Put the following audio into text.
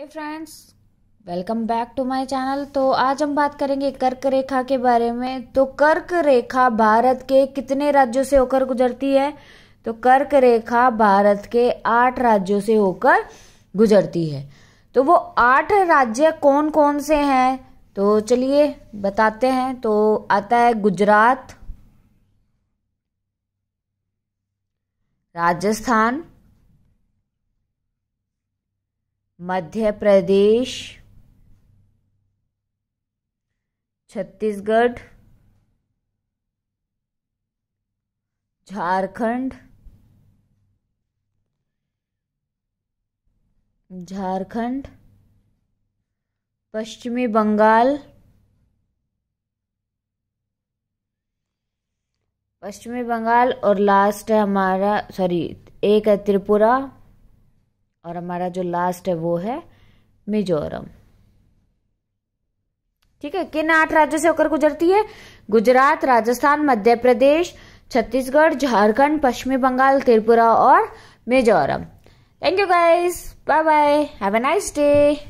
hey friends welcome back to my channel तो आज हम बात करेंगे कर्क रेखा के बारे में तो कर्क रेखा भारत के कितने राज्यों से होकर गुजरती है तो कर्क रेखा भारत के आठ राज्यों से होकर गुजरती है तो वो आठ राज्य कौन कौन से हैं तो चलिए बताते हैं तो आता है गुजरात राजस्थान मध्य प्रदेश छत्तीसगढ़ झारखंड झारखंड पश्चिमी बंगाल पश्चिमी बंगाल और लास्ट है हमारा सॉरी एक है त्रिपुरा और हमारा जो लास्ट है वो है मिजोरम ठीक है किन आठ राज्यों से होकर गुजरती है गुजरात राजस्थान मध्य प्रदेश छत्तीसगढ़ झारखंड पश्चिमी बंगाल त्रिपुरा और Mizoram thank you guys bye bye have a nice day